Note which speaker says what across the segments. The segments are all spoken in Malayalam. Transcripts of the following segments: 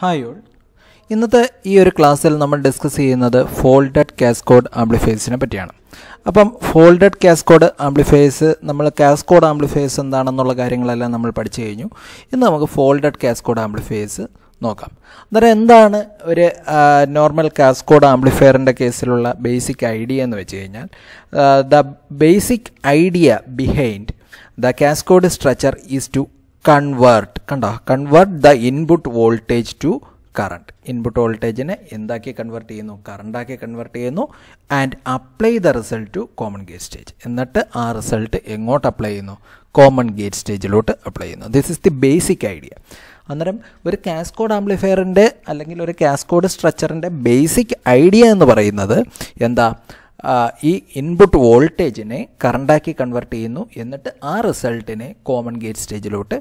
Speaker 1: ഹായ് ഓൾ ഇന്നത്തെ ഈ ഒരു ക്ലാസ്സിൽ നമ്മൾ ഡിസ്കസ് ചെയ്യുന്നത് ഫോൾഡഡ് കാസ്കോഡ് ആംബ്ലിഫയേഴ്സിനെ പറ്റിയാണ് അപ്പം ഫോൾഡഡ് കാസ്കോഡ് ആംബ്ലിഫയേഴ്സ് നമ്മൾ കാസ്കോഡ് ആംബ്ലിഫയേഴ്സ് എന്താണെന്നുള്ള കാര്യങ്ങളെല്ലാം നമ്മൾ പഠിച്ചു കഴിഞ്ഞു ഇന്ന് നമുക്ക് ഫോൾഡഡ് കാസ്കോഡ് ആംബ്ലിഫയേഴ്സ് നോക്കാം അന്നേരം എന്താണ് ഒരു നോർമൽ കാസ്കോഡ് ആംബ്ലിഫയറിൻ്റെ കേസിലുള്ള ബേസിക് ഐഡിയ എന്ന് വെച്ച് കഴിഞ്ഞാൽ the basic idea behind the cascode structure is to convert കണ്ടോ convert the input voltage to current input വോൾട്ടേജിനെ എന്താക്കി കൺവേർട്ട് ചെയ്യുന്നു കറണ്ടാക്കി കൺവേർട്ട് ചെയ്യുന്നു and apply the result to common gate stage എന്നിട്ട് ആ റിസൾട്ട് എങ്ങോട്ട് അപ്ലൈ ചെയ്യുന്നു കോമൺ ഗേറ്റ് സ്റ്റേജിലോട്ട് അപ്ലൈ ചെയ്യുന്നു this is the basic idea അന്നേരം ഒരു കാസ്കോഡ് ആംപ്ലിഫയറിൻ്റെ അല്ലെങ്കിൽ ഒരു കാസ്കോഡ് സ്ട്രക്ചറിൻ്റെ ബേസിക് ഐഡിയ എന്ന് പറയുന്നത് എന്താ ഈ ഇൻപുട്ട് വോൾട്ടേജിനെ കറണ്ടാക്കി കൺവെർട്ട് ചെയ്യുന്നു എന്നിട്ട് ആ റിസൾട്ടിനെ കോമൺ ഗേറ്റ് സ്റ്റേജിലോട്ട്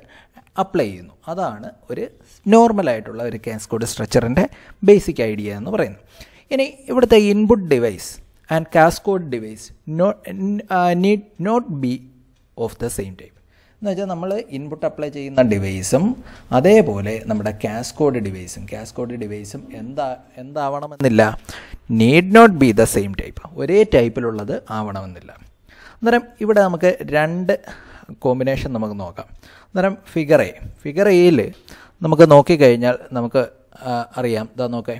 Speaker 1: അപ്ലൈ ചെയ്യുന്നു അതാണ് ഒരു നോർമലായിട്ടുള്ള ഒരു കാസ്കോഡ് സ്ട്രക്ചറിൻ്റെ ബേസിക് ഐഡിയ എന്ന് പറയുന്നത് ഇനി ഇവിടുത്തെ input device and cascode device need not be of the same type എന്ന് വെച്ചാൽ നമ്മൾ ഇൻപുട്ട് അപ്ലൈ ചെയ്യുന്ന ഡിവൈസും അതേപോലെ നമ്മുടെ കാസ്കോഡ് ഡിവൈസും കാസ്കോഡ് ഡിവൈസും എന്താ എന്താവണമെന്നില്ല need not be the same type ഒരേ ടൈപ്പിലുള്ളത് ആവണമെന്നില്ല അന്നേരം ഇവിടെ നമുക്ക് രണ്ട് കോമ്പിനേഷൻ നമുക്ക് നോക്കാം അന്നേരം ഫിഗർ എ ഫിഗർ എയിൽ നമുക്ക് നോക്കിക്കഴിഞ്ഞാൽ നമുക്ക് അറിയാം ഇതാ നോക്കേ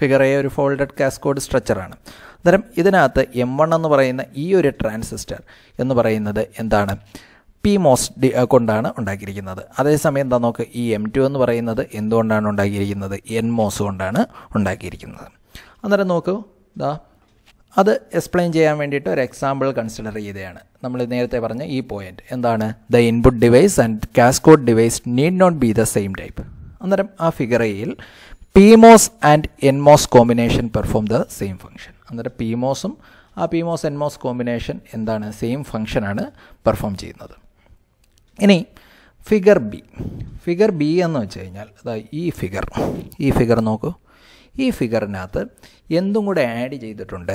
Speaker 1: ഫിഗർ എ ഒരു ഫോൾഡഡ് കാസ്കോഡ് സ്ട്രക്ചറാണ് അന്നേരം ഇതിനകത്ത് എം വൺ എന്ന് പറയുന്ന ഈ ഒരു ട്രാൻസിസ്റ്റർ എന്ന് പറയുന്നത് എന്താണ് പി മോസ് ഡി കൊണ്ടാണ് ഉണ്ടാക്കിയിരിക്കുന്നത് അതേസമയം എന്താ നോക്ക് ഈ എം ടു എന്ന് പറയുന്നത് എന്തുകൊണ്ടാണ് ഉണ്ടാക്കിയിരിക്കുന്നത് എൻ മോസ് കൊണ്ടാണ് ഉണ്ടാക്കിയിരിക്കുന്നത് അന്നേരം നോക്കൂ ഇതാ അത് എക്സ്പ്ലെയിൻ ചെയ്യാൻ വേണ്ടിയിട്ട് ഒരു എക്സാമ്പിൾ കൺസിഡർ ചെയ്തതാണ് നമ്മൾ നേരത്തെ പറഞ്ഞ ഈ പോയിന്റ് എന്താണ് the input device and cascode device need not be the same type അന്നേരം ആ ഫിഗറയിൽ MOS and MOS combination perform the same function അന്നേരം മോസും ആ എൻ മോസ് കോമ്പിനേഷൻ എന്താണ് സെയിം ഫംഗ്ഷനാണ് പെർഫോം ചെയ്യുന്നത് ഇനി ഫിഗർ ബി ഫിഗർ ബി എന്ന് വെച്ച് കഴിഞ്ഞാൽ അതായത് ഈ ഫിഗർ ഈ ഫിഗർ നോക്കൂ ഈ ഫിഗറിനകത്ത് എന്തും കൂടെ ആഡ് ചെയ്തിട്ടുണ്ട്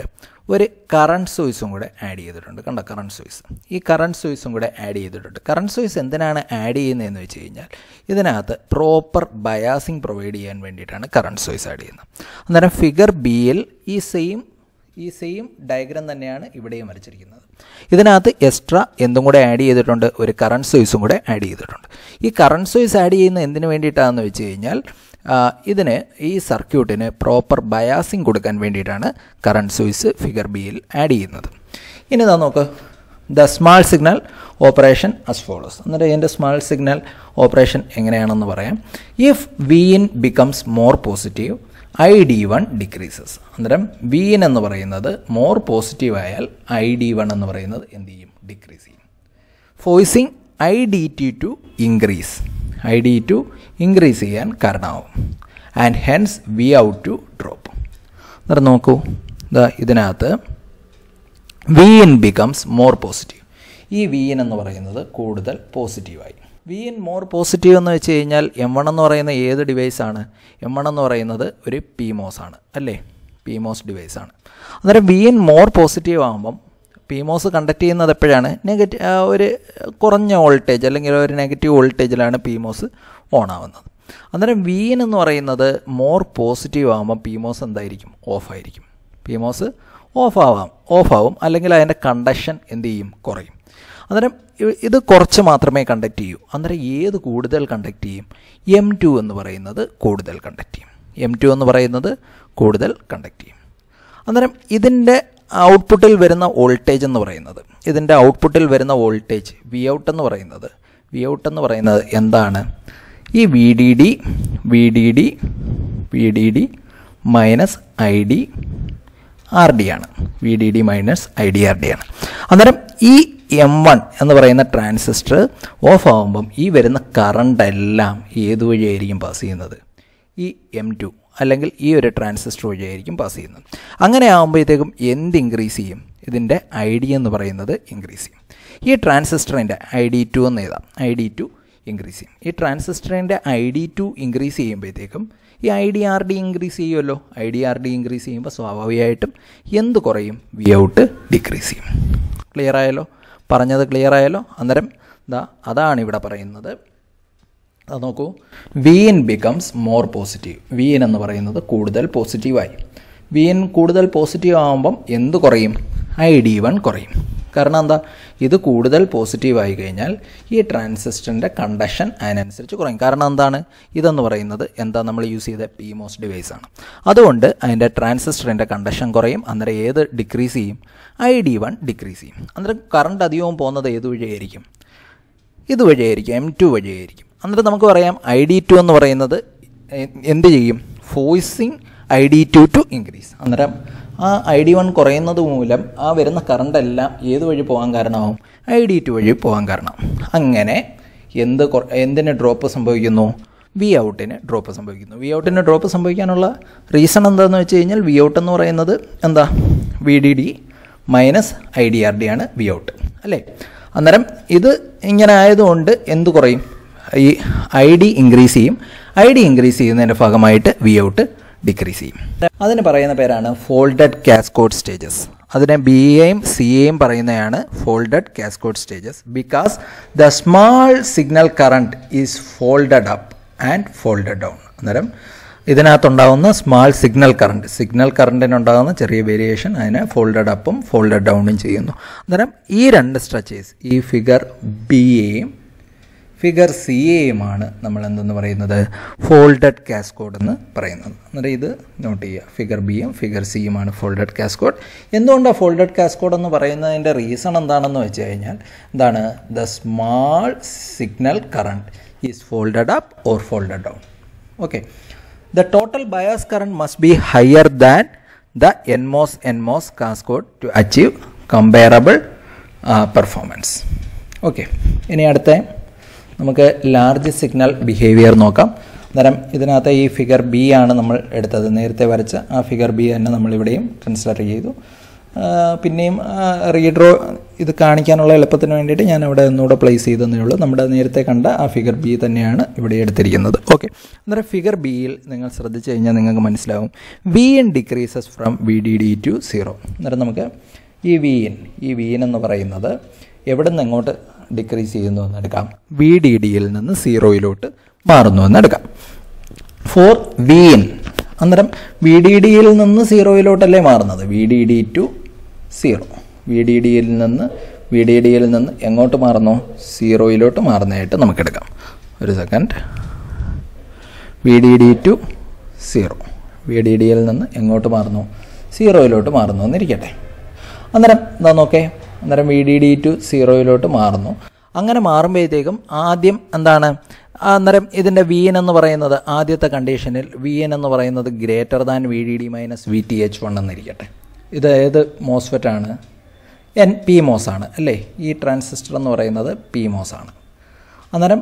Speaker 1: ഒരു കറണ്ട് സോയ്സും കൂടെ ആഡ് ചെയ്തിട്ടുണ്ട് കണ്ടോ കറണ്ട് സോയ്സ് ഈ കറണ്ട് സോയ്സും കൂടെ ആഡ് ചെയ്തിട്ടുണ്ട് കറണ്ട് സോയ്സ് എന്തിനാണ് ആഡ് ചെയ്യുന്നതെന്ന് വെച്ച് കഴിഞ്ഞാൽ ഇതിനകത്ത് പ്രോപ്പർ ബയാസിങ് പ്രൊവൈഡ് ചെയ്യാൻ വേണ്ടിയിട്ടാണ് കറണ്ട് സോയ്സ് ആഡ് ചെയ്യുന്നത് അന്നേരം ഫിഗർ ബിയിൽ ഈ സെയിം ഈ സെയിം ഡയഗ്രാം തന്നെയാണ് ഇവിടെയും വരച്ചിരിക്കുന്നത് ഇതിനകത്ത് എക്സ്ട്രാ എന്തും കൂടെ ആഡ് ചെയ്തിട്ടുണ്ട് ഒരു കറണ്ട് സോയ്സും കൂടെ ആഡ് ചെയ്തിട്ടുണ്ട് ഈ കറണ്ട് സോയ്സ് ആഡ് ചെയ്യുന്ന എന്തിനു വേണ്ടിയിട്ടാണെന്ന് വെച്ച് കഴിഞ്ഞാൽ ഇതിന് ഈ സർക്യൂട്ടിന് പ്രോപ്പർ ബയാസിങ് കൊടുക്കാൻ വേണ്ടിയിട്ടാണ് കറണ്ട് സ്വിസ് ഫിഗർ ബിയിൽ ആഡ് ചെയ്യുന്നത് ഇനി ഇതാ നോക്ക് the small signal operation as follows എന്നിട്ട് ഇതിൻ്റെ സ്മാൾ സിഗ്നൽ ഓപ്പറേഷൻ എങ്ങനെയാണെന്ന് പറയാം if V in becomes more positive I D one decreases അന്നേരം വി ഇൻ എന്ന് പറയുന്നത് മോർ പോസിറ്റീവ് ആയാൽ ഐ ഡി വൺ എന്ന് പറയുന്നത് എന്ത് ചെയ്യും ഡിക്രീസ് ചെയ്യും forcing I D T to increase I D two increase ചെയ്യാൻ കാരണമാവും and hence V out to drop എന്നിട്ട് നോക്കൂ ഇതിനകത്ത് V in becomes more positive ഈ വി ഇൻ എന്ന് പറയുന്നത് കൂടുതൽ പോസിറ്റീവായി വി ഇൻ മോർ പോസിറ്റീവ് എന്ന് വെച്ച് കഴിഞ്ഞാൽ എം വൺ എന്ന് പറയുന്ന ഏത് ഡിവൈസാണ് എം വൺ എന്ന് പറയുന്നത് ഒരു പി മോസാണ് അല്ലേ പി മോസ് ഡിവൈസാണ് അന്നേരം വി ഇൻ മോർ പോസിറ്റീവ് ആകുമ്പം പി മോസ് കണ്ടക്ട് ചെയ്യുന്നത് എപ്പോഴാണ് നെഗറ്റീവ് ഒരു കുറഞ്ഞ വോൾട്ടേജ് അല്ലെങ്കിൽ ഒരു നെഗറ്റീവ് വോൾട്ടേജിലാണ് പി മോസ് ഓൺ ആവുന്നത് അന്നേരം വീൻ എന്ന് പറയുന്നത് മോർ പോസിറ്റീവ് ആകുമ്പോൾ പി മോസ് എന്തായിരിക്കും ഓഫായിരിക്കും പി മോസ് ഓഫ് ആവാം ഓഫ് ആവും അല്ലെങ്കിൽ അതിൻ്റെ കണ്ടക്ഷൻ എന്ത് ചെയ്യും കുറയും അന്നേരം ഇത് കുറച്ച് മാത്രമേ കണ്ടക്ട് ചെയ്യൂ അന്നേരം ഏത് കൂടുതൽ കണ്ടക്ട് ചെയ്യും എം ടു എന്ന് പറയുന്നത് കൂടുതൽ കണ്ടക്ട് ചെയ്യും എം ടു എന്ന് പറയുന്നത് കൂടുതൽ കണ്ടക്ട് ചെയ്യും അന്നേരം ഇതിൻ്റെ ഔട്ട്പുട്ടിൽ വരുന്ന വോൾട്ടേജ് എന്ന് പറയുന്നത് ഇതിൻ്റെ ഔട്ട്പുട്ടിൽ വരുന്ന വോൾട്ടേജ് വി ഔട്ട് എന്ന് പറയുന്നത് വി ഔട്ട് എന്ന് പറയുന്നത് എന്താണ് ഈ V D D V D D V D D minus I D R D ആണ് V D D minus I D R D ആണ് അന്നേരം ഈ എം വൺ എന്ന് പറയുന്ന ട്രാൻസിസ്റ്റർ ഓഫ് ആകുമ്പം ഈ വരുന്ന കറണ്ട് എല്ലാം ഏത് വഴിയായിരിക്കും പാസ് ചെയ്യുന്നത് ഈ എം ടു അല്ലെങ്കിൽ ഈ ഒരു ട്രാൻസിസ്റ്റർ വഴിയായിരിക്കും പാസ് ചെയ്യുന്നത് അങ്ങനെ ആകുമ്പോഴത്തേക്കും എന്ത് ഇൻക്രീസ് ചെയ്യും ഇതിൻ്റെ ഐ ഡി എന്ന് പറയുന്നത് ഇൻക്രീസ് ചെയ്യും ഈ ട്രാൻസിസ്റ്ററിൻ്റെ ഐ ഡി ടു എന്ന് എഴുതാം ഐ ഡി ടു ഇൻക്രീസ് ചെയ്യും ഈ ട്രാൻസിസ്റ്ററിൻ്റെ ഐ ഡി ടു ഇൻക്രീസ് ചെയ്യുമ്പോഴത്തേക്കും ഈ I D R D increase ചെയ്യുമല്ലോ I D R D increase ചെയ്യുമ്പോൾ സ്വാഭാവികമായിട്ടും എന്ത് കുറയും വി ഔട്ട് ഡിക്രീസ് ചെയ്യും ക്ലിയർ ആയല്ലോ പറഞ്ഞത് ക്ലിയർ ആയല്ലോ അന്നേരം ദാ അതാണ് ഇവിടെ പറയുന്നത് അത് നോക്കൂ V in becomes more positive V N എന്ന് പറയുന്നത് കൂടുതൽ പോസിറ്റീവായി വി എൻ കൂടുതൽ പോസിറ്റീവ് ആകുമ്പം എന്ത് കുറയും ഐ ഡി വൺ കുറയും കാരണം എന്താ ഇത് കൂടുതൽ പോസിറ്റീവായി കഴിഞ്ഞാൽ ഈ ട്രാൻസിസ്റ്ററിൻ്റെ കണ്ടക്ഷൻ അതിനനുസരിച്ച് കുറയും കാരണം എന്താണ് ഇതെന്ന് പറയുന്നത് എന്താ നമ്മൾ യൂസ് ചെയ്ത പി മോസ് ഡിവൈസ് ആണ് അതുകൊണ്ട് അതിൻ്റെ ട്രാൻസിസ്റ്ററിൻ്റെ കണ്ടക്ഷൻ കുറയും അന്നേരം ഏത് ഡിക്രീസ് ചെയ്യും ഐ ഡി വൺ ഡിക്രീസ് ചെയ്യും അന്നേരം കറണ്ട് അധികവും പോകുന്നത് ഏത് വഴിയായിരിക്കും ഇത് വഴിയായിരിക്കും എം ടു വഴിയായിരിക്കും അന്നിട്ട് നമുക്ക് പറയാം ഐ ഡി ടു എന്ന് പറയുന്നത് എന്ത് ചെയ്യും forcing I D two to increase അന്നേരം ആ ഐ ഡി വൺ കുറയുന്നത് മൂലം ആ വരുന്ന കറണ്ടെല്ലാം എല്ലാം ഏത് വഴി പോകാൻ കാരണമാവും ഐ ഡി ടു വഴി പോകാൻ കാരണം അങ്ങനെ എന്ത് എന്തിന് ഡ്രോപ്പ് സംഭവിക്കുന്നു വി ഔട്ടിന് ഡ്രോപ്പ് സംഭവിക്കുന്നു വി ഔട്ടിന് ഡ്രോപ്പ് സംഭവിക്കാനുള്ള റീസൺ എന്താണെന്ന് വെച്ച് കഴിഞ്ഞാൽ വി ഔട്ട് എന്ന് പറയുന്നത് എന്താ V D D minus I D R D ആണ് വി ഔട്ട് അല്ലേ അന്നേരം ഇത് ഇങ്ങനെ ആയതുകൊണ്ട് എന്ത് കുറയും ഈ ഐ ഡി ഇൻക്രീസ് ചെയ്യും ഐ ഡി ഇൻക്രീസ് ചെയ്യുന്നതിൻ്റെ ഭാഗമായിട്ട് വി ഔട്ട് ഡിക്രീസ് ചെയ്യും അതിന് പറയുന്ന പേരാണ് ഫോൾഡഡ് കാസ്കോഡ് സ്റ്റേജസ് അതിനെ ബി എയും സി എയും പറയുന്നതാണ് folded cascode stages because the small signal current is folded up and folded down അന്നേരം ഇതിനകത്തുണ്ടാകുന്ന സ്മാൾ സിഗ്നൽ കറണ്ട് സിഗ്നൽ കറണ്ടിനുണ്ടാകുന്ന ചെറിയ വേരിയേഷൻ അതിനെ ഫോൾഡഡ് അപ്പും ഫോൾഡഡ് ഡൗണും ചെയ്യുന്നു അന്നേരം ഈ രണ്ട് സ്ട്രെച്ചേഴ്സ് ഈ ഫിഗർ ബി എയും ഫിഗർ സി എയുമാണ് നമ്മൾ എന്തെന്ന് പറയുന്നത് ഫോൾഡഡ് കാസ്കോഡ് എന്ന് പറയുന്നത് അന്നേരം ഇത് നോട്ട് ചെയ്യുക ഫിഗർ ബിയും ഫിഗർ സിയുമാണ് ഫോൾഡഡ് കാസ്കോഡ് എന്തുകൊണ്ടാണ് ഫോൾഡഡ് കാസ്കോഡ് എന്ന് പറയുന്നതിൻ്റെ റീസൺ എന്താണെന്ന് വെച്ച് കഴിഞ്ഞാൽ എന്താണ് the small signal current is folded up or folded down okay the total bias current must be higher than the NMOS NMOS code to achieve comparable performance okay ഇനി അടുത്ത നമുക്ക് ലാർജ് സിഗ്നൽ ബിഹേവിയർ നോക്കാം അന്നേരം ഇതിനകത്ത് ഈ ഫിഗർ ബി ആണ് നമ്മൾ എടുത്തത് നേരത്തെ വരച്ച ആ ഫിഗർ ബി തന്നെ നമ്മളിവിടെയും കൺസിഡർ ചെയ്തു പിന്നെയും റീഡ്രോ ഇത് കാണിക്കാനുള്ള എളുപ്പത്തിന് വേണ്ടിയിട്ട് ഞാൻ അവിടെ ഒന്നുകൂടെ പ്ലേസ് ചെയ്തതേ ഉള്ളൂ നമ്മുടെ നേരത്തെ കണ്ട ആ ഫിഗർ ബി തന്നെയാണ് ഇവിടെ എടുത്തിരിക്കുന്നത് ഓക്കെ അന്നേരം ഫിഗർ ബിയിൽ നിങ്ങൾ ശ്രദ്ധിച്ചു കഴിഞ്ഞാൽ നിങ്ങൾക്ക് മനസ്സിലാവും V in decreases from V D D to zero അന്നേരം നമുക്ക് ഈ വി എൻ ഈ വി എൻ എന്ന് പറയുന്നത് എവിടെ നിന്ന് എങ്ങോട്ട് ഡിക്രീസ് ചെയ്യുന്നു എന്നെടുക്കാം വി ഡി ഡിയിൽ നിന്ന് സീറോയിലോട്ട് മാറുന്നു എന്നെടുക്കാം ഫോർ വി ഇൻ അന്നേരം വി ഡി ഡിയിൽ നിന്ന് സീറോയിലോട്ടല്ലേ മാറുന്നത് V D D to zero V D ഡിയിൽ നിന്ന് വി ഡി ഡിയിൽ നിന്ന് എങ്ങോട്ട് മാറുന്നു സീറോയിലോട്ട് മാറുന്നതായിട്ട് നമുക്കെടുക്കാം ഒരു second V D D to zero V D ഡിയിൽ നിന്ന് എങ്ങോട്ട് മാറുന്നു സീറോയിലോട്ട് മാറുന്നു എന്നിരിക്കട്ടെ അന്നേരം എന്താ നോക്കേ അന്നേരം വി ഡി ഡി ടു സീറോയിലോട്ട് മാറുന്നു അങ്ങനെ മാറുമ്പോഴത്തേക്കും ആദ്യം എന്താണ് അന്നേരം ഇതിൻ്റെ വി എൻ എന്ന് പറയുന്നത് ആദ്യത്തെ കണ്ടീഷനിൽ വി എൻ എന്ന് പറയുന്നത് greater than V D D minus V T H one എന്നിരിക്കട്ടെ ഇത് ഏത് മോസ്ഫെറ്റാണ് എൻ പി മോസ് ആണ് അല്ലേ ഈ ട്രാൻസിസ്റ്റർ എന്ന് പറയുന്നത് പി മോസ് ആണ് അന്നേരം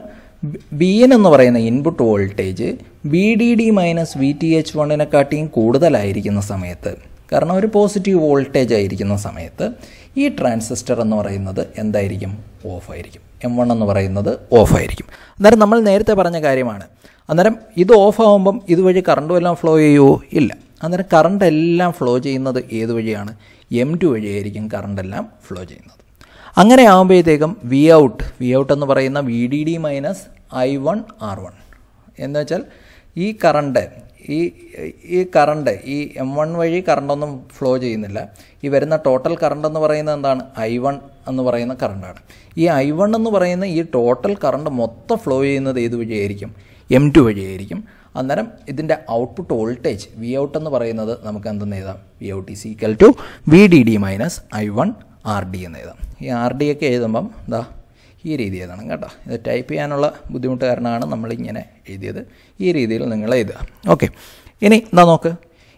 Speaker 1: വി എൻ എന്ന് പറയുന്ന input voltage V D D minus V T H വണ്ണിനെക്കാട്ടിയും കൂടുതലായിരിക്കുന്ന സമയത്ത് കാരണം ഒരു പോസിറ്റീവ് വോൾട്ടേജ് ആയിരിക്കുന്ന സമയത്ത് ഈ ട്രാൻസിസ്റ്റർ എന്ന് പറയുന്നത് എന്തായിരിക്കും ഓഫായിരിക്കും എം വൺ എന്ന് പറയുന്നത് ഓഫായിരിക്കും അന്നേരം നമ്മൾ നേരത്തെ പറഞ്ഞ കാര്യമാണ് അന്നേരം ഇത് ഓഫാവുമ്പം ഇതുവഴി കറണ്ടും എല്ലാം ഫ്ലോ ചെയ്യുമോ ഇല്ല അന്നേരം കറണ്ട് എല്ലാം ഫ്ലോ ചെയ്യുന്നത് ഏത് വഴിയാണ് എം ടു വഴിയായിരിക്കും കറണ്ട് എല്ലാം ഫ്ലോ ചെയ്യുന്നത് അങ്ങനെ ആകുമ്പോഴത്തേക്കും വി ഔട്ട് വി ഔട്ട് എന്ന് പറയുന്ന V D D minus I one R one എന്ന് വെച്ചാൽ ഈ കറണ്ട് ഈ ഈ കറണ്ട് ഈ എം വൺ വഴി കറണ്ടൊന്നും ഫ്ലോ ചെയ്യുന്നില്ല ഈ വരുന്ന ടോട്ടൽ കറണ്ട് എന്ന് പറയുന്നത് എന്താണ് ഐ വൺ എന്ന് പറയുന്ന കറണ്ടാണ് ഈ ഐ വൺ എന്ന് പറയുന്ന ഈ ടോട്ടൽ കറണ്ട് മൊത്തം ഫ്ലോ ചെയ്യുന്നത് ഏത് വഴിയായിരിക്കും എം ടു വഴിയായിരിക്കും അന്നേരം ഇതിൻ്റെ ഔട്ട്പുട്ട് വോൾട്ടേജ് വി ഔട്ട് എന്ന് പറയുന്നത് നമുക്ക് എന്തെന്ന് എഴുതാം V out is equal to V D D minus I one R D എന്ന് എഴുതാം ഈ ആർ ഡി ഒക്കെ എഴുതുമ്പം എന്താ ഈ രീതിയിലാണ് കേട്ടോ ഇത് ടൈപ്പ് ചെയ്യാനുള്ള ബുദ്ധിമുട്ട് കാരണമാണ് നമ്മളിങ്ങനെ എഴുതിയത് ഈ രീതിയിൽ നിങ്ങൾ എഴുതുക ഓക്കെ ഇനി എന്താ നോക്ക്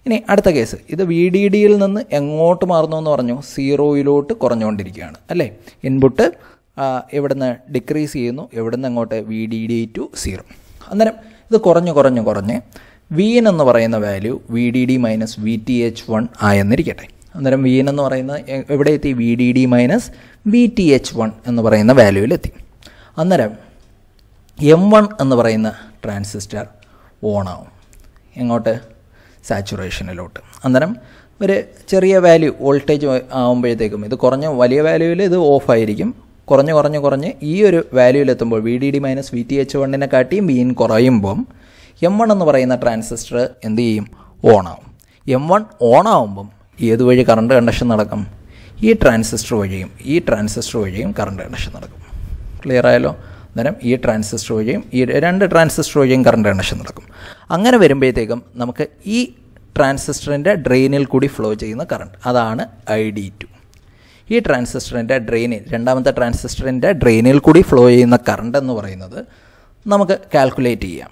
Speaker 1: ഇനി അടുത്ത കേസ് ഇത് വി ഡി ഡിയിൽ നിന്ന് എങ്ങോട്ട് മാറുന്നു എന്ന് പറഞ്ഞു സീറോയിലോട്ട് കുറഞ്ഞുകൊണ്ടിരിക്കുകയാണ് അല്ലേ ഇൻപുട്ട് എവിടുന്ന് ഡിക്രീസ് ചെയ്യുന്നു എവിടുന്ന് അങ്ങോട്ട് V D D to zero അന്നേരം ഇത് കുറഞ്ഞ് കുറഞ്ഞ് കുറഞ്ഞ് വി എൻ എന്ന് പറയുന്ന value V D D minus V T H one ആയെന്നിരിക്കട്ടെ അന്നേരം വി എൻ എന്ന് പറയുന്നത് എവിടെ എത്തി V D D minus V T H one എന്ന് പറയുന്ന വാല്യൂവിലെത്തി അന്നേരം എം വൺ എന്ന് പറയുന്ന ട്രാൻസിസ്റ്റർ ഓണാവും എങ്ങോട്ട് സാച്ചുറേഷനിലോട്ട് അന്നേരം ഒരു ചെറിയ വാല്യൂ വോൾട്ടേജ് ആകുമ്പോഴത്തേക്കും ഇത് കുറഞ്ഞ വലിയ വാല്യൂവിൽ ഇത് ഓഫ് ആയിരിക്കും കുറഞ്ഞ് കുറഞ്ഞ് കുറഞ്ഞ് ഈ ഒരു വാല്യൂവിലെത്തുമ്പോൾ V D D minus V T H വണ്ണിനെ കാട്ടിയും വി ഇൻ കുറയുമ്പം എം വൺ എന്ന് പറയുന്ന ട്രാൻസിസ്റ്റർ എന്ത് ചെയ്യും ഓണാവും എം വൺ ഓണാവുമ്പം ഏതുവഴി വഴി കറണ്ട് കണ്ടക്ഷൻ നടക്കും ഈ ട്രാൻസിസ്റ്റർ വഴിയും ഈ ട്രാൻസിസ്റ്റർ വഴിയും കറണ്ട് കണക്ഷൻ നടക്കും ക്ലിയർ ആയാലോ അന്നേരം ഈ ട്രാൻസിസ്റ്റർ വഴിയും ഈ രണ്ട് ട്രാൻസിസ്റ്റർ വഴിയും കറണ്ട് കണക്ഷൻ നടക്കും അങ്ങനെ വരുമ്പോഴത്തേക്കും നമുക്ക് ഈ ട്രാൻസിസ്റ്ററിൻ്റെ ഡ്രെയിനിൽ കൂടി ഫ്ലോ ചെയ്യുന്ന കറണ്ട് അതാണ് ഐ ഡി ടു ഈ ട്രാൻസിസ്റ്ററിൻ്റെ ഡ്രെയിനിൽ രണ്ടാമത്തെ ട്രാൻസിസ്റ്ററിൻ്റെ ഡ്രെയിനിൽ കൂടി ഫ്ലോ ചെയ്യുന്ന കറണ്ട് എന്ന് പറയുന്നത് നമുക്ക് കാൽക്കുലേറ്റ് ചെയ്യാം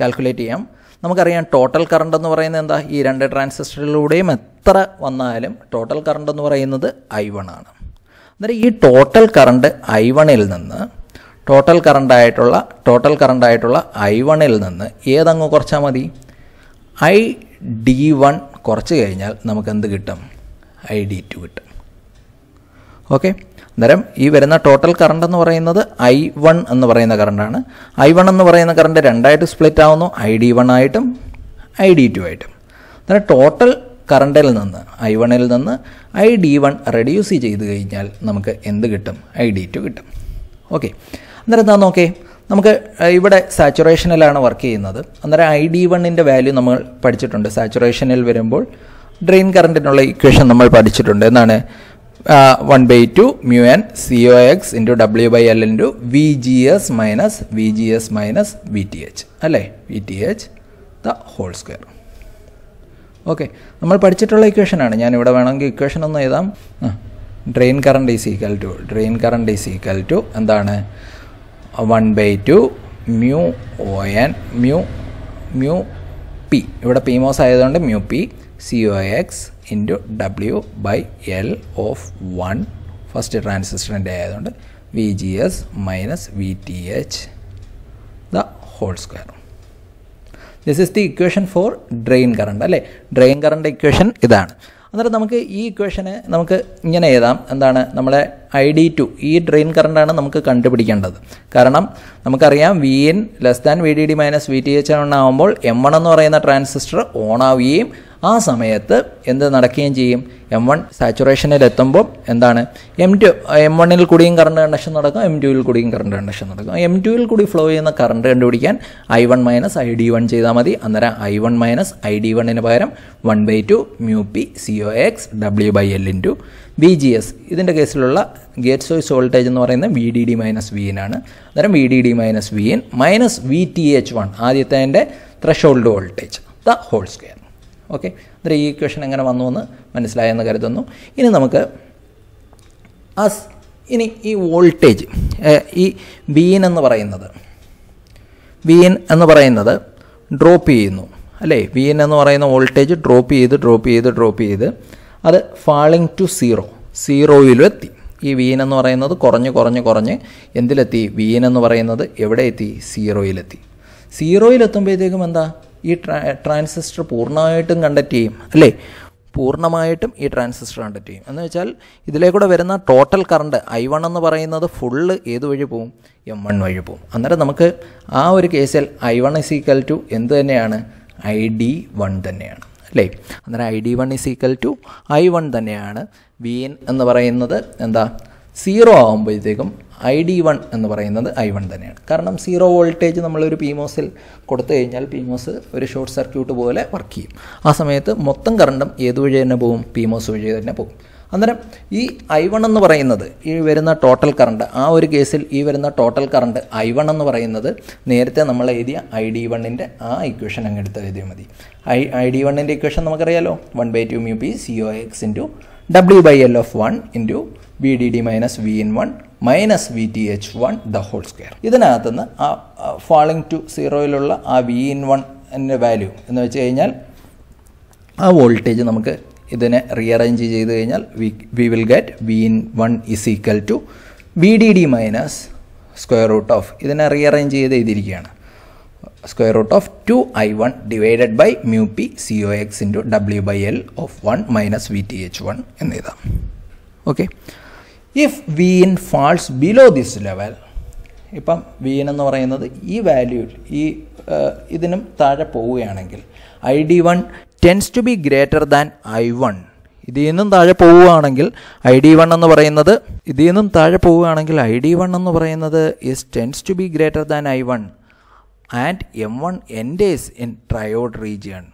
Speaker 1: കാൽക്കുലേറ്റ് ചെയ്യാം നമുക്കറിയാം ടോട്ടൽ കറണ്ട് എന്ന് പറയുന്നത് എന്താ ഈ രണ്ട് ട്രാൻസിസ്റ്ററിലൂടെയും എത്ര വന്നാലും ടോട്ടൽ കറണ്ട് എന്ന് പറയുന്നത് ഐ വൺ ആണ് അന്നേരം ഈ ടോട്ടൽ കറണ്ട് ഐ വണിൽ നിന്ന് ടോട്ടൽ കറണ്ടായിട്ടുള്ള ടോട്ടൽ കറണ്ടായിട്ടുള്ള ഐ വണിൽ നിന്ന് ഏതങ്ങ് കുറച്ചാൽ മതി ഐ ഡി വൺ കുറച്ച് കഴിഞ്ഞാൽ നമുക്ക് എന്ത് കിട്ടും ഐ ഡി ടു കിട്ടും ഓക്കെ അന്നേരം ഈ വരുന്ന ടോട്ടൽ കറണ്ട് എന്ന് പറയുന്നത് ഐ വൺ എന്ന് പറയുന്ന കറണ്ടാണ് ഐ വൺ എന്ന് പറയുന്ന കറണ്ട് രണ്ടായിട്ട് സ്പ്ലിറ്റ് ആവുന്നു ഐ ഡി വൺ ആയിട്ടും ഐ ഡി ടു ആയിട്ടും അന്നേരം ടോട്ടൽ കറണ്ടിൽ നിന്ന് ഐ വണ്ണിൽ നിന്ന് ഐ ഡി വൺ റെഡ്യൂസ് ചെയ്ത് കഴിഞ്ഞാൽ നമുക്ക് എന്ത് കിട്ടും ഐ ഡി ടു കിട്ടും ഓക്കെ അന്നേരം എന്താ നോക്കേ നമുക്ക് ഇവിടെ സാച്ചുറേഷനിലാണ് വർക്ക് ചെയ്യുന്നത് അന്നേരം ഐ ഡി വണ്ണിൻ്റെ വാല്യൂ നമ്മൾ പഠിച്ചിട്ടുണ്ട് സാച്ചുറേഷനിൽ വരുമ്പോൾ ഡ്രെയിൻ കറണ്ടിനുള്ള ഇക്വേഷൻ നമ്മൾ പഠിച്ചിട്ടുണ്ട് എന്നാണ് one by two mu N C O X into W by L into V G S minus V G S minus V T H അല്ലേ V T H the whole square okay നമ്മൾ പഠിച്ചിട്ടുള്ള ഇക്വേഷനാണ് ഞാൻ ഇവിടെ വേണമെങ്കിൽ ഇക്വേഷൻ ഒന്ന് എഴുതാം drain current is equal to drain current is equal to എന്താണ് one by two mu O N mu mu P ഇവിടെ പി മോസ് ആയതുകൊണ്ട് mu P C O X into W by L of one first ട്രാൻസിസ്റ്ററിൻ്റെ ആയതുകൊണ്ട് V G S minus V T H the whole square this is the equation for drain current അല്ലേ ഡ്രെയിൻ കറണ്ട് ഇക്വേഷൻ ഇതാണ് അന്നേരം നമുക്ക് ഈ ഇക്വേഷന് നമുക്ക് ഇങ്ങനെ എഴുതാം എന്താണ് നമ്മളെ ഐ ഡി ടു ഈ ഡ്രെയിൻ കറണ്ടാണ് നമുക്ക് കണ്ടുപിടിക്കേണ്ടത് കാരണം നമുക്കറിയാം V N less than V D D minus V T H N ആകുമ്പോൾ എം വൺ എന്ന് പറയുന്ന ട്രാൻസിസ്റ്റർ ഓൺ ആവുകയും ആ സമയത്ത് എന്ത് നടക്കുകയും ചെയ്യും എം വൺ സാച്ചുറേഷനിൽ എത്തുമ്പോൾ എന്താണ് എം ടു എം വണ്ണിൽ കൂടിയും കറണ്ട് കണ്ടക്ഷൻ നടക്കും എം ടുവിൽ കൂടിയും കറണ്ട് കണ്ടക്ഷൻ നടക്കും എം ടുവിൽ കൂടി ഫ്ലോ ചെയ്യുന്ന കറണ്ട് കണ്ടുപിടിക്കാൻ I one minus I D one ചെയ്താൽ മതി അന്നേരം I one minus I D വണ്ണിന് പകരം one by two mu P C O X W by L two V G S ഇതിൻ്റെ കേസിലുള്ള ഗേറ്റ് സോഴ്സ് വോൾട്ടേജ് എന്ന് പറയുന്നത് V D D minus V ആണ് അന്നേരം V D D minus V N minus V T H one ആദ്യത്തെ എൻ്റെ threshold voltage the whole square okay അന്നേരം ഈ ഇക്വേഷൻ എങ്ങനെ വന്നു എന്ന് മനസ്സിലായെന്ന് കരുതുന്നു ഇനി നമുക്ക് അസ് ഇനി ഈ വോൾട്ടേജ് ഈ വി എൻ എന്ന് പറയുന്നത് വി എൻ എന്ന് പറയുന്നത് ഡ്രോപ്പ് ചെയ്യുന്നു അല്ലേ വി എൻ എന്ന് പറയുന്ന വോൾട്ടേജ് ഡ്രോപ്പ് ചെയ്ത് ഡ്രോപ്പ് ചെയ്ത് ഡ്രോപ്പ് ചെയ്ത് അത് ഫാളിങ് ടു സീറോ സീറോയിലും എത്തി ഈ വീൻ എന്ന് പറയുന്നത് കുറഞ്ഞ് കുറഞ്ഞ് കുറഞ്ഞ് എന്തിലെത്തി വീൻ എന്ന് പറയുന്നത് എവിടെ എത്തി സീറോയിലെത്തി സീറോയിലെത്തുമ്പോഴത്തേക്കും എന്താ ഈ ട്രാ ട്രാൻസിസ്റ്റർ പൂർണ്ണമായിട്ടും കണ്ടക്ട് ചെയ്യും അല്ലേ പൂർണ്ണമായിട്ടും ഈ ട്രാൻസിസ്റ്റർ കണ്ടക്ട് ചെയ്യും എന്ന് വെച്ചാൽ ഇതിലേക്കൂടെ വരുന്ന ടോട്ടൽ കറണ്ട് ഐ വൺ എന്ന് പറയുന്നത് ഫുള്ള് ഏത് വഴി പോവും എം വൺ വഴി പോവും അന്നേരം നമുക്ക് ആ ഒരു കേസിൽ I one is equal to എന്ത് തന്നെയാണ് ഐ ഡി വൺ തന്നെയാണ് അല്ലേ അന്നേരം I D one is equal to I one തന്നെയാണ് വി എൻ എന്ന് പറയുന്നത് എന്താ സീറോ ആകുമ്പോഴത്തേക്കും ഐ ഡി വൺ എന്ന് പറയുന്നത് ഐ വൺ തന്നെയാണ് കാരണം സീറോ വോൾട്ടേജ് നമ്മളൊരു പി മോസിൽ കൊടുത്തു കഴിഞ്ഞാൽ പി മോസ് ഒരു ഷോർട്ട് സർക്യൂട്ട് പോലെ വർക്ക് ചെയ്യും ആ സമയത്ത് മൊത്തം കറണ്ടും ഏത് വഴി തന്നെ പോകും പി മോസ് വഴി തന്നെ പോകും അന്നേരം ഈ ഐ വൺ എന്ന് പറയുന്നത് ഈ വരുന്ന ടോട്ടൽ കറണ്ട് ആ ഒരു കേസിൽ ഈ വരുന്ന ടോട്ടൽ കറണ്ട് ഐ വൺ എന്ന് പറയുന്നത് നേരത്തെ നമ്മൾ എഴുതിയ ഐ ഡി വണ്ണിൻ്റെ ആ ഇക്വേഷൻ അങ്ങ് എടുത്ത് എഴുതിയാൽ മതി ഐ ഐ ഡി വണ്ണിൻ്റെ ഇക്വേഷൻ നമുക്കറിയാലോ one by two mu P C O X into W by L F one into V D D minus V in one minus V T H one the whole square ഇതിനകത്തുനിന്ന് ആ ഫാളിംഗ് ടു സീറോയിലുള്ള ആ വി ഇൻ വൺ എൻ്റെ വാല്യൂ എന്ന് വെച്ച് കഴിഞ്ഞാൽ ആ വോൾട്ടേജ് നമുക്ക് ഇതിനെ റീഅറേഞ്ച് ചെയ്ത് കഴിഞ്ഞാൽ we will get V in one is equal to V D D minus square root of ഇതിനെ റീഅറേഞ്ച് ചെയ്ത് എഴുതിയിരിക്കുകയാണ് square root of two I one divided by mu P C O X into W by L of one minus V T H one എന്നെഴുതാം okay if V in falls below this level ഇപ്പം വി ഇൻ എന്ന് പറയുന്നത് ഈ വാല്യൂ ഈ ഇതിനും താഴെ പോവുകയാണെങ്കിൽ I D one tends to be greater than I one ഇതിൽ നിന്നും താഴെ പോവുകയാണെങ്കിൽ ഐ ഡി വൺ എന്ന് പറയുന്നത് ഇതിൽ നിന്നും താഴെ പോവുകയാണെങ്കിൽ ഐ ഡി വൺ എന്ന് പറയുന്നത് is tends to be greater than I one and M one enters in triode region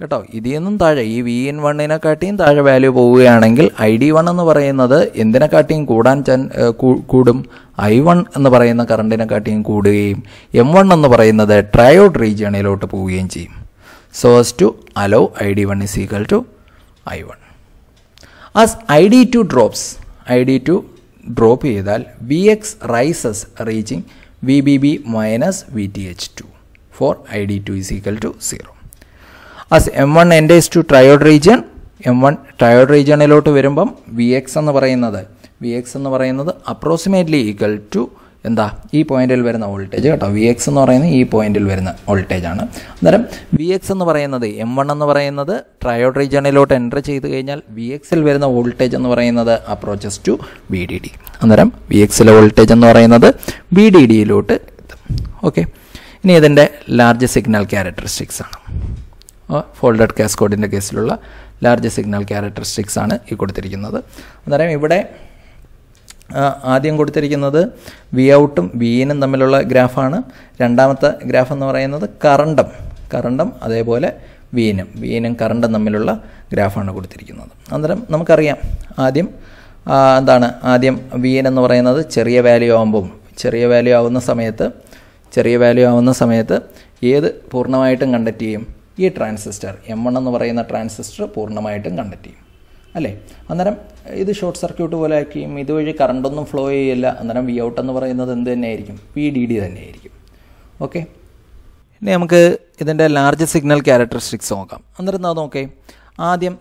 Speaker 1: കേട്ടോ ഇതിൽ നിന്നും താഴെ ഈ വി എൻ വണ്ണിനെക്കാട്ടിയും താഴെ വാല്യൂ പോവുകയാണെങ്കിൽ ഐ ഡി വൺ എന്ന് പറയുന്നത് എന്തിനെക്കാട്ടിയും കൂടാൻ ചൻ കൂടും ഐ വൺ എന്ന് പറയുന്ന കറണ്ടിനെക്കാട്ടിയും കൂടുകയും എം വൺ എന്ന് പറയുന്നത് ട്രയോഡ് റീജിയണിലോട്ട് പോവുകയും ചെയ്യും so as to allow id1 is equal to i1 as id2 drops id2 drop ചെയ്താൽ V X rises reaching V B B minus V T H two for I D two is equal to zero as M one എൻ്റെ is to triode region M one triode റീജിയണിലോട്ട് വരുമ്പം വി എക്സ് എന്ന് പറയുന്നത് വി എക്സ് എന്ന് പറയുന്നത് അപ്രോക്സിമേറ്റ്ലി ഈക്വൽ ടു എന്താ ഈ പോയിന്റിൽ വരുന്ന വോൾട്ടേജ് കേട്ടോ വി എക്സ് എന്ന് പറയുന്നത് ഈ പോയിന്റിൽ വരുന്ന വോൾട്ടേജാണ് അന്നേരം വി എക്സ് എന്ന് പറയുന്നത് എം വൺ എന്ന് പറയുന്നത് ട്രയോഡ് റീജിയണിലോട്ട് എൻ്റർ ചെയ്ത് കഴിഞ്ഞാൽ വി എക്സിൽ വരുന്ന വോൾട്ടേജ് എന്ന് പറയുന്നത് approaches to V D D അന്നേരം വി എക്സിലെ വോൾട്ടേജ് എന്ന് പറയുന്നത് വി ഡി ഡിയിലോട്ട് എത്തും ഓക്കെ ഇനി ഇതിൻ്റെ ലാർജ് സിഗ്നൽ ക്യാരക്ടറിസ്റ്റിക്സ് ആണ് ഫോൾഡഡ് കാസ്കോഡിൻ്റെ കേസിലുള്ള ലാർജ് സിഗ്നൽ ക്യാരക്ടറിസ്റ്റിക്സ് ആണ് ഈ കൊടുത്തിരിക്കുന്നത് അന്നേരം ഇവിടെ ആദ്യം കൊടുത്തിരിക്കുന്നത് വി ഔട്ടും വി ഇനും തമ്മിലുള്ള ഗ്രാഫാണ് രണ്ടാമത്തെ ഗ്രാഫ് എന്ന് പറയുന്നത് കറണ്ടം കറണ്ടം അതേപോലെ വി വി ഇനും കറണ്ടും തമ്മിലുള്ള ഗ്രാഫാണ് കൊടുത്തിരിക്കുന്നത് അന്നേരം നമുക്കറിയാം ആദ്യം എന്താണ് ആദ്യം വി ഇൻ എന്ന് പറയുന്നത് ചെറിയ വാല്യൂ ആകുമ്പം ചെറിയ വാല്യൂ ആവുന്ന സമയത്ത് ചെറിയ വാല്യൂ ആവുന്ന സമയത്ത് ഏത് പൂർണ്ണമായിട്ടും കണ്ടക്റ്റ് ചെയ്യും ഈ ട്രാൻസിസ്റ്റർ എം എന്ന് പറയുന്ന ട്രാൻസിസ്റ്റർ പൂർണ്ണമായിട്ടും കണ്ടക്റ്റ് ചെയ്യും അല്ലേ അന്നേരം ഇത് ഷോർട്ട് സർക്യൂട്ട് പോലെ ആക്കിയും ഇതുവഴി കറണ്ടൊന്നും ഫ്ലോ ചെയ്യില്ല അന്നേരം വി ഔട്ട് എന്ന് പറയുന്നത് എന്ത് തന്നെയായിരിക്കും പി ഡി ഡി തന്നെയായിരിക്കും ഓക്കെ ഇനി നമുക്ക് ഇതിൻ്റെ ലാർജ് സിഗ്നൽ ക്യാരക്ടറിസ്റ്റിക്സ് നോക്കാം അന്നേരം എന്താ നോക്കേ ആദ്യം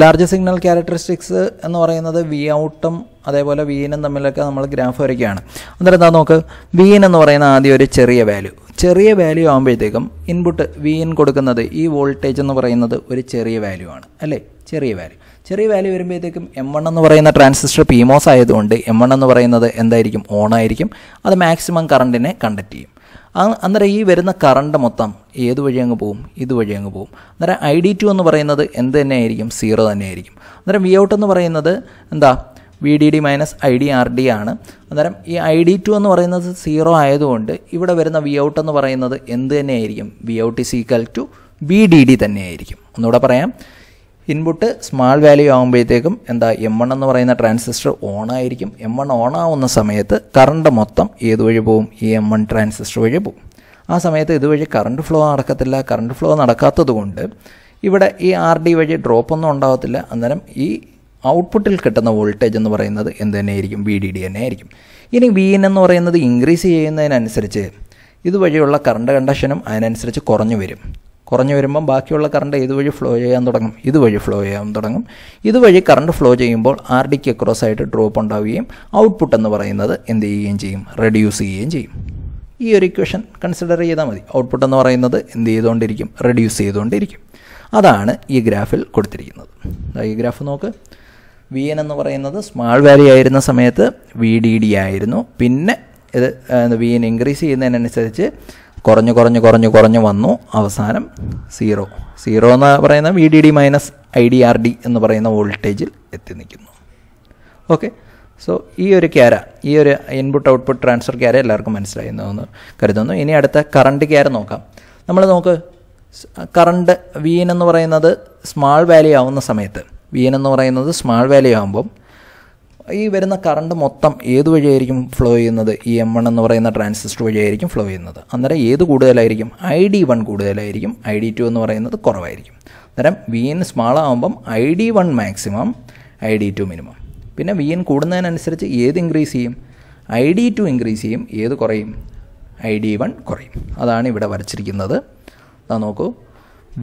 Speaker 1: ലാർജ് സിഗ്നൽ ക്യാരക്ടറിസ്റ്റിക്സ് എന്ന് പറയുന്നത് വി ഔട്ടും അതേപോലെ വി ഇനും തമ്മിലൊക്കെ നമ്മൾ ഗ്രാഫ് വരയ്ക്കുകയാണ് അന്നേരം എന്താ നോക്ക് വി ഇൻ എന്ന് പറയുന്ന ആദ്യം ഒരു ചെറിയ വാല്യൂ ചെറിയ വാല്യൂ ആകുമ്പോഴത്തേക്കും ഇൻപുട്ട് വി ഇൻ കൊടുക്കുന്നത് ഈ വോൾട്ടേജ് എന്ന് പറയുന്നത് ഒരു ചെറിയ വാല്യൂ ആണ് അല്ലേ ചെറിയ വാല്യൂ ചെറിയ വാല്യൂ വരുമ്പോഴത്തേക്കും എം വൺ എന്ന് പറയുന്ന ട്രാൻസിസ്റ്റർ പി മോസ് ആയതുകൊണ്ട് എം വൺ എന്ന് പറയുന്നത് എന്തായിരിക്കും ഓൺ ആയിരിക്കും അത് മാക്സിമം കറണ്ടിനെ കണ്ടക്ട് ചെയ്യും അന്നേരം ഈ വരുന്ന കറണ്ട് മൊത്തം ഏത് വഴി അങ്ങ് പോവും വഴി അങ്ങ് പോവും അന്നേരം ഐ ഡി ടു എന്ന് പറയുന്നത് എന്ത് തന്നെയായിരിക്കും സീറോ തന്നെയായിരിക്കും അന്നേരം വി ഔട്ട് എന്ന് പറയുന്നത് എന്താ V D D minus I D R D ആണ് അന്നേരം ഈ ഐ ഡി ടു എന്ന് പറയുന്നത് സീറോ ആയതുകൊണ്ട് ഇവിടെ വരുന്ന വി ഔട്ട് എന്ന് പറയുന്നത് എന്ത് തന്നെയായിരിക്കും V out is equal to V D D തന്നെയായിരിക്കും ഒന്നുകൂടെ പറയാം ഇൻപുട്ട് സ്മാൾ വാല്യൂ ആകുമ്പോഴത്തേക്കും എന്താ എം വൺ എന്ന് പറയുന്ന ട്രാൻസിസ്റ്റർ ഓൺ ആയിരിക്കും എം വൺ ഓൺ ആവുന്ന സമയത്ത് കറണ്ട് മൊത്തം ഏത് വഴി പോവും ഈ എം വൺ ട്രാൻസിസ്റ്റർ വഴി പോവും ആ സമയത്ത് ഇതുവഴി കറണ്ട് ഫ്ലോ നടക്കത്തില്ല കറണ്ട് ഫ്ലോ നടക്കാത്തത് കൊണ്ട് ഇവിടെ ഈ ആർ ഡി വഴി ഡ്രോപ്പൊന്നും ഉണ്ടാകത്തില്ല അന്നേരം ഈ ഔട്ട്പുട്ടിൽ കിട്ടുന്ന വോൾട്ടേജ് എന്ന് പറയുന്നത് എന്ത് തന്നെയായിരിക്കും ബി ഡി ഡി തന്നെ ആയിരിക്കും ഇനി വി എൻ എന്ന് പറയുന്നത് ഇൻക്രീസ് ചെയ്യുന്നതിനനുസരിച്ച് ഇതുവഴിയുള്ള കറണ്ട് കണ്ടക്ഷനും അതിനനുസരിച്ച് കുറഞ്ഞു വരും കുറഞ്ഞു വരുമ്പം ബാക്കിയുള്ള കറണ്ട് ഇതുവഴി ഫ്ലോ ചെയ്യാൻ തുടങ്ങും ഇതുവഴി ഫ്ലോ ചെയ്യാൻ തുടങ്ങും ഇതുവഴി കറണ്ട് ഫ്ലോ ചെയ്യുമ്പോൾ ആർ ഡിക്ക് അക്രോസ് ആയിട്ട് ഡ്രോപ്പ് ഉണ്ടാവുകയും ഔട്ട്പുട്ട് എന്ന് പറയുന്നത് എന്ത് ചെയ്യുകയും ചെയ്യും റെഡ്യൂസ് ചെയ്യുകയും ചെയ്യും ഈ ഒരു ഇക്വേഷൻ കൺസിഡർ ചെയ്താൽ മതി ഔട്ട്പുട്ട് എന്ന് പറയുന്നത് എന്ത് ചെയ്തുകൊണ്ടിരിക്കും റെഡ്യൂസ് ചെയ്തുകൊണ്ടിരിക്കും അതാണ് ഈ ഗ്രാഫിൽ കൊടുത്തിരിക്കുന്നത് ഈ ഗ്രാഫ് നോക്ക് വി എൻ എന്ന് പറയുന്നത് സ്മാൾ വാല്യൂ ആയിരുന്ന സമയത്ത് വി ഡി ഡി ആയിരുന്നു പിന്നെ ഇത് വി എൻ ഇൻക്രീസ് ചെയ്യുന്നതിനനുസരിച്ച് കുറഞ്ഞു കുറഞ്ഞു കുറഞ്ഞു കുറഞ്ഞു വന്നു അവസാനം സീറോ സീറോ എന്ന് പറയുന്ന V D D minus I D R D എന്ന് പറയുന്ന വോൾട്ടേജിൽ എത്തി നിൽക്കുന്നു ഓക്കെ സോ ഈ ഒരു ക്യാര ഈ ഒരു ഇൻപുട്ട് ഔട്ട്പുട്ട് ട്രാൻസ്ഫർ ക്യാര എല്ലാവർക്കും മനസ്സിലായി എന്ന് കരുതുന്നു ഇനി അടുത്ത കറണ്ട് ക്യാര നോക്കാം നമ്മൾ നോക്ക് കറണ്ട് വീൻ എന്ന് പറയുന്നത് സ്മാൾ വാല്യൂ ആവുന്ന സമയത്ത് വീൻ എന്ന് പറയുന്നത് സ്മാൾ വാല്യൂ ആകുമ്പം ഈ വരുന്ന കറണ്ട് മൊത്തം ഏത് വഴിയായിരിക്കും ഫ്ലോ ചെയ്യുന്നത് ഈ എം വൺ എന്ന് പറയുന്ന ട്രാൻസിസ്റ്റർ വഴിയായിരിക്കും ഫ്ലോ ചെയ്യുന്നത് അന്നേരം ഏത് കൂടുതലായിരിക്കും ഐ ഡി വൺ കൂടുതലായിരിക്കും ഐ ഡി ടു എന്ന് പറയുന്നത് കുറവായിരിക്കും അന്നേരം വി എൻ സ്മാൾ ആകുമ്പം I D one maximum I D two minimum പിന്നെ വി എൻ കൂടുന്നതിനനുസരിച്ച് ഏത് ഇൻക്രീസ് ചെയ്യും ഐ ഡി ടു ഇൻക്രീസ് ചെയ്യും ഏത് കുറയും ഐ ഡി വൺ കുറയും അതാണ് ഇവിടെ വരച്ചിരിക്കുന്നത് നോക്കൂ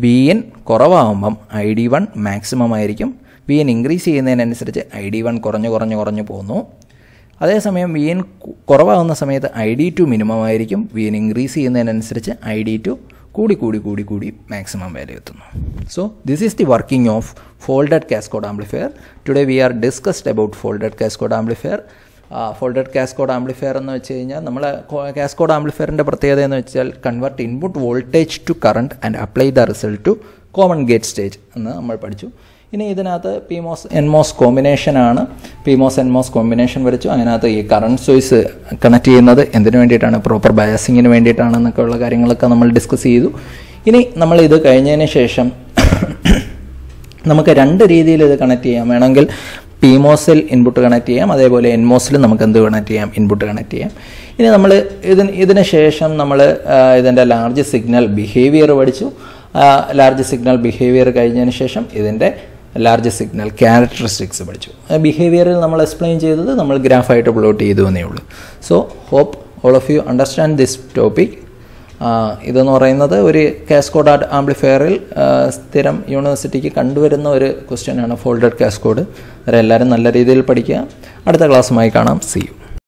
Speaker 1: വി എൻ കുറവാകുമ്പം ഐ ഡി വൺ മാക്സിമം ആയിരിക്കും വി എൻ ഇൻക്രീസ് ചെയ്യുന്നതിനനുസരിച്ച് ഐ ഡി വൺ കുറഞ്ഞു കുറഞ്ഞു കുറഞ്ഞു പോകുന്നു അതേസമയം വി എൻ കുറവാകുന്ന സമയത്ത് ഐ ഡി ടു മിനിമം ആയിരിക്കും വി എൻ ഇൻക്രീസ് ചെയ്യുന്നതിനനുസരിച്ച് ഐ ഡി ടു കൂടി കൂടി കൂടി കൂടി മാക്സിമം വാല്യൂ എത്തുന്നു so this is the working of folded cascode amplifier today we are discussed about folded cascode amplifier folded cascode amplifier എന്ന് വെച്ച് കഴിഞ്ഞാൽ നമ്മൾ കാസ്കോഡ് ആംപ്ലിഫയറിൻ്റെ പ്രത്യേകത എന്ന് വെച്ചാൽ convert input voltage to current and apply the result to common gate stage എന്ന് നമ്മൾ പഠിച്ചു ഇനി ഇതിനകത്ത് പി മോസ് എൻ മോസ് കോമ്പിനേഷനാണ് P MOS N MOS combination വരച്ചു അതിനകത്ത് ഈ കറണ്ട് സോയ്സ് കണക്ട് ചെയ്യുന്നത് എന്തിനു വേണ്ടിയിട്ടാണ് പ്രോപ്പർ ബയാസിങ്ങിന് വേണ്ടിയിട്ടാണെന്നൊക്കെ ഉള്ള കാര്യങ്ങളൊക്കെ നമ്മൾ ഡിസ്കസ് ചെയ്തു ഇനി നമ്മൾ ഇത് കഴിഞ്ഞതിന് ശേഷം നമുക്ക് രണ്ട് രീതിയിൽ ഇത് കണക്ട് ചെയ്യാം വേണമെങ്കിൽ പി മോസിൽ ഇൻപുട്ട് കണക്ട് ചെയ്യാം അതേപോലെ എൻ മോസിൽ നമുക്ക് എന്ത് കണക്ട് ചെയ്യാം ഇൻപുട്ട് കണക്ട് ചെയ്യാം ഇനി നമ്മൾ ഇതിന് ഇതിന് ശേഷം നമ്മൾ ഇതിൻ്റെ ലാർജ് സിഗ്നൽ ബിഹേവിയർ പഠിച്ചു ലാർജ് സിഗ്നൽ ബിഹേവിയർ കഴിഞ്ഞതിന് ശേഷം ഇതിൻ്റെ ലാർജ് സിഗ്നൽ ക്യാരക്ടറിസ്റ്റിക്സ് പഠിച്ചു ബിഹേവിയറിൽ നമ്മൾ എക്സ്പ്ലെയിൻ ചെയ്തത് നമ്മൾ ഗ്രാഫായിട്ട് പ്ലോട്ട് ചെയ്തു എന്നേ ഉള്ളൂ so hope all of you understand this topic ഇതെന്ന് പറയുന്നത് ഒരു കാസ്കോഡ് ആർട്ട് ആംപ്ലിഫയറിൽ സ്ഥിരം യൂണിവേഴ്സിറ്റിക്ക് കണ്ടുവരുന്ന ഒരു ക്വസ്റ്റ്യനാണ് ഫോൾഡഡ് കാസ്കോഡ് അവരെല്ലാവരും നല്ല രീതിയിൽ പഠിക്കുക അടുത്ത ക്ലാസ്സുമായി കാണാം സി യു